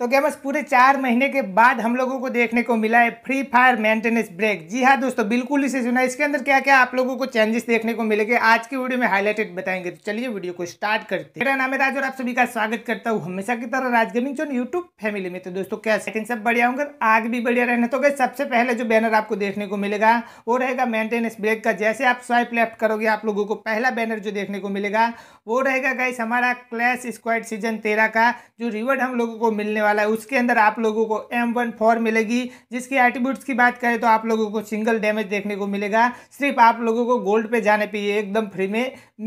तो क्या बस पूरे चार महीने के बाद हम लोगों को देखने को मिला है फ्री फायर मेंटेनेंस ब्रेक जी हाँ दोस्तों बिल्कुल इसे सुना इसके अंदर क्या क्या आप लोगों को चेंजेस देखने को मिलेंगे आज की वीडियो में हाईलाइटेड बताएंगे तो चलिए वीडियो को स्टार्ट करते हैं मेरा नाम है राज और आप सभी का स्वागत करता हूँ हमेशा की तरह राज गेमिंग यूट्यूब फैमिली में तो दोस्तों क्या सेकंड सब बढ़िया होंगे आग भी बढ़िया रहना तो क्या सबसे पहले जो बैनर आपको देखने को मिलेगा वो रहेगा मेंटेनेंस ब्रेक का जैसे आप स्वाइप लेफ्ट करोगे आप लोगों को पहला बैनर जो देखने को मिलेगा वो रहेगा गाइस हमारा क्लैश स्क्वाड सीजन तेरह का जो रिवॉर्ड हम लोगों को मिलने वाला है उसके अंदर आप लोगों को एम वन फोर मिलेगी जिसके एट्रीब्यूट्स की बात करें तो आप लोगों को सिंगल डैमेज देखने को मिलेगा सिर्फ आप लोगों को गोल्ड पे जाने पे ये एकदम फ्री में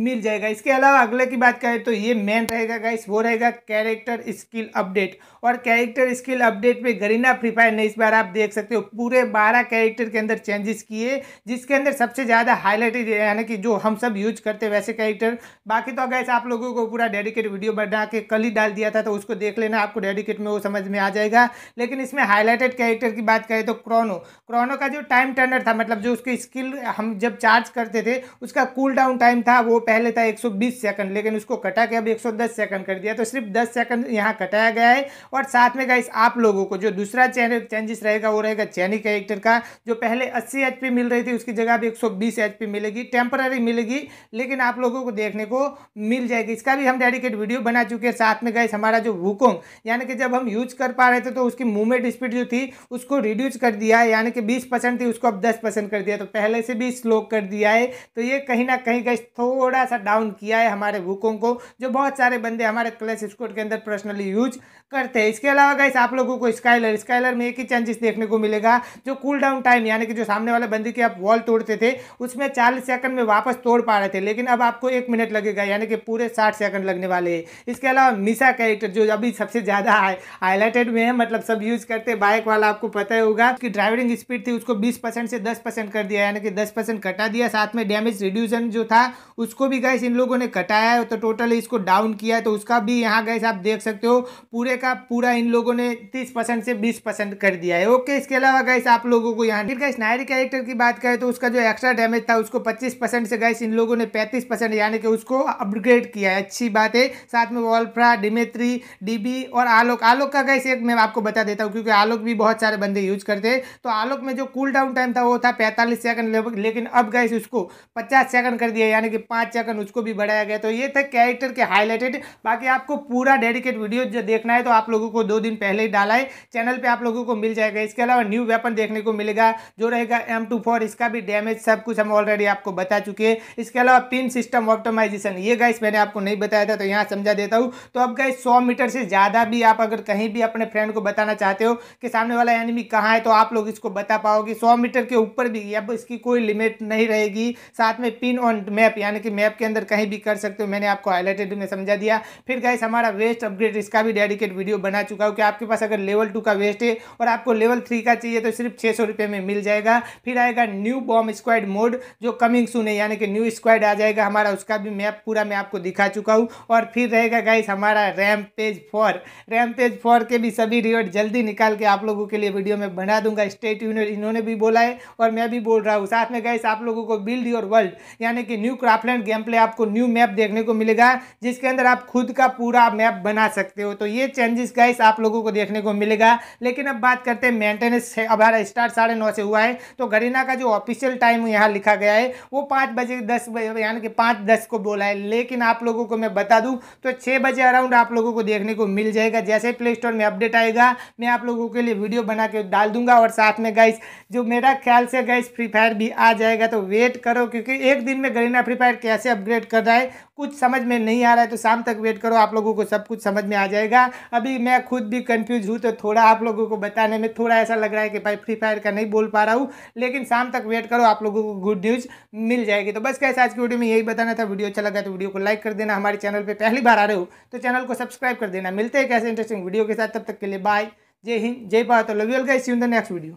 मिल जाएगा इसके अलावा अगले की बात करें तो ये मेन रहेगा गाइस वो रहेगा कैरेक्टर स्किल अपडेट और कैरेक्टर स्किल अपडेट में गरीना फ्री फायर ने इस बार आप देख सकते हो पूरे बारह कैरेक्टर के अंदर चेंजेस किए जिसके अंदर सबसे ज़्यादा हाईलाइटेड यानी कि जो हम सब यूज करते वैसे कैरेक्टर बाकी तो गैस आप लोगों को पूरा डेडिकेट वीडियो बना के कल ही डाल दिया था तो उसको देख लेना आपको डेडिकेट में वो समझ में आ जाएगा लेकिन इसमें हाईलाइटेड कैरेक्टर की बात करें तो क्रोनो क्रोनो का जो टाइम टर्नर था मतलब जो उसकी स्किल हम जब चार्ज करते थे उसका कूल डाउन टाइम था वो पहले था 120 सेकंड लेकिन उसको कटा के अब 110 सेकंड कर दिया तो सिर्फ 10 सेकंड यहाँ कटाया गया है और साथ में गाइस आप लोगों को जो दूसरा चेंजेस रहेगा वो रहेगा चैनी कैरेक्टर का जो पहले अस्सी एच मिल रही थी उसकी जगह अब एक सौ मिलेगी टेम्पररी मिलेगी लेकिन आप लोगों को देखने को मिल जाएगी इसका भी हम डेडिकेट वीडियो बना चुके हैं साथ में गाइस हमारा जो वुकोंग यानी कि जब हम यूज कर पा रहे थे तो उसकी मूवमेंट स्पीड जो थी उसको रिड्यूस कर दिया है यानी कि बीस परसेंट थी उसको अब दस परसेंट कर दिया तो पहले से भी स्लो कर दिया है तो ये कहीं ना कहीं गैस थोड़ा सा डाउन किया है हमारे बुकों को जो बहुत सारे बंदे हमारे क्लच स्कोर के अंदर पर्सनली यूज करते हैं इसके अलावा गैस आप लोगों को स्काइलर स्काइलर में एक ही चेंजेस देखने को मिलेगा जो कूल डाउन टाइम यानी कि जो सामने वाले बंदे की आप वॉल तोड़ते थे उसमें चालीस सेकंड में वापस तोड़ पा रहे थे लेकिन अब आपको एक मिनट लगेगा यानी कि पूरे साठ सेकंड लगने वाले हैं इसके अलावा मिसा कैरेक्टर जो अभी सबसे ज़्यादा है हाईलाइटेड में है मतलब सब यूज करते हैं बाइक वाला आपको पता होगा कि ड्राइविंग स्पीड थी उसको 20 परसेंट से 10 परसेंट कर दिया यानी कि 10 परसेंट कटा दिया साथ में डैमेज रिड्यूसन जो था उसको भी गैस इन लोगों ने कटाया है तो टोटल इसको डाउन किया है तो उसका भी यहाँ गैस आप देख सकते हो पूरे का पूरा इन लोगों ने तीस से बीस कर दिया है ओके इसके अलावा गैस आप लोगों को यहाँ फिर गैस नायरी कैरेक्टर की बात करें तो उसका जो एक्स्ट्रा डैमेज था उसको पच्चीस से गैस इन लोगों ने पैंतीस यानी कि उसको अपग्रेड किया है अच्छी बात है साथ में वॉल्फ्रा डिमेत्री डीबी और आलोक आलोक आलोक का गैस एक मैं आपको बता देता हूँ क्योंकि आलोक भी बहुत सारे बंदे यूज करते हैं तो आलोक में जो कूल डाउन टाइम था वो था पैंतालीस सेकंड लेकिन अब गैस उसको पचास सेकंड कर दिया यानी कि पाँच सेकंड उसको भी बढ़ाया गया तो ये था कैरेक्टर के हाईलाइटेड बाकी आपको पूरा डेडिकेट वीडियो जो देखना है तो आप लोगों को दो दिन पहले ही डाला है चैनल पर आप लोगों को मिल जाएगा इसके अलावा न्यू वेपन देखने को मिलेगा जो रहेगा एम इसका भी डैमेज सब कुछ हम ऑलरेडी आपको बता चुके हैं इसके अलावा पिन सिस्टम ऑप्टोमाइजेशन ये गैस मैंने आपको नहीं बताया था तो यहाँ समझा देता हूँ तो अब गैस सौ मीटर से ज़्यादा भी आप अगर कहीं भी अपने फ्रेंड को बताना चाहते हो कि सामने वाला एनिमी कहाँ है तो आप लोग इसको बता पाओगे सौ मीटर के ऊपर भी अब इसकी कोई लिमिट नहीं रहेगी साथ में पिन ऑन मैप यानी कि मैप के अंदर कहीं भी कर सकते हो मैंने आपको हाईलाइटेड में समझा दिया फिर गाइस हमारा वेस्ट अपग्रेड इसका भी डेडिकेट वीडियो बना चुका हूँ कि आपके पास अगर लेवल टू का वेस्ट है और आपको लेवल थ्री का चाहिए तो सिर्फ छः सौ रुपये में मिल जाएगा फिर आएगा न्यू बॉम्ब स्क्वाड मोड जो कमिंग सुन है यानी कि न्यू स्क्वाड आ जाएगा हमारा उसका भी मैप पूरा मैं आपको दिखा चुका हूँ और फिर रहेगा गाइस हमारा rampage for rampage step four के भी सभी रिवर्ट जल्दी निकाल के आप लोगों के लिए वीडियो में बना दूंगा स्टेट यूनियन इन्होंने भी बोला है और मैं भी बोल रहा हूँ साथ में गैस आप लोगों को बिल्ड योर वर्ल्ड यानी कि न्यू क्राफ्टलैंड गेम प्ले आपको न्यू मैप देखने को मिलेगा जिसके अंदर आप खुद का पूरा मैप बना सकते हो तो ये चेंजेस गैस आप लोगों को देखने को मिलेगा लेकिन अब बात करते हैं मेंटेनेंस हमारा स्टार्ट साढ़े नौ से हुआ है तो गरीना का जो ऑफिशियल टाइम यहाँ लिखा गया है वो पाँच बजे दस बजे यानी कि पाँच दस को बोला है लेकिन आप लोगों को मैं बता दूँ तो छः बजे अराउंड आप लोगों को देखने को मिल जाएगा जैसे प्ले स्टोर में अपडेट आएगा मैं आप लोगों के लिए वीडियो बना के डाल दूंगा और साथ में गाइस जो मेरा ख्याल से गाइस फ्री फायर भी आ जाएगा तो वेट करो क्योंकि एक दिन में गरीना फ्री फायर कैसे अपग्रेड कर रहा है कुछ समझ में नहीं आ रहा है तो शाम तक वेट करो आप लोगों को सब कुछ समझ में आ जाएगा अभी मैं खुद भी कंफ्यूज हूँ तो थोड़ा आप लोगों को बताने में थोड़ा ऐसा लग रहा है कि भाई फ्री फायर का नहीं बोल पा रहा हूँ लेकिन शाम तक वेट करो आप लोगों को गुड न्यूज़ मिल जाएगी तो बस कैसे आज की वीडियो में यही बताना था वीडियो अच्छा लगा तो वीडियो को लाइक कर देना हमारे चैनल पर पहली बार आ रहे हो तो चैनल को सब्सक्राइब कर देना मिलते हैं कैसे इंटरेस्टिंग वीडियो के साथ तब तक के लिए बाय जय हिंद जय Bharat love you all guys see in the next video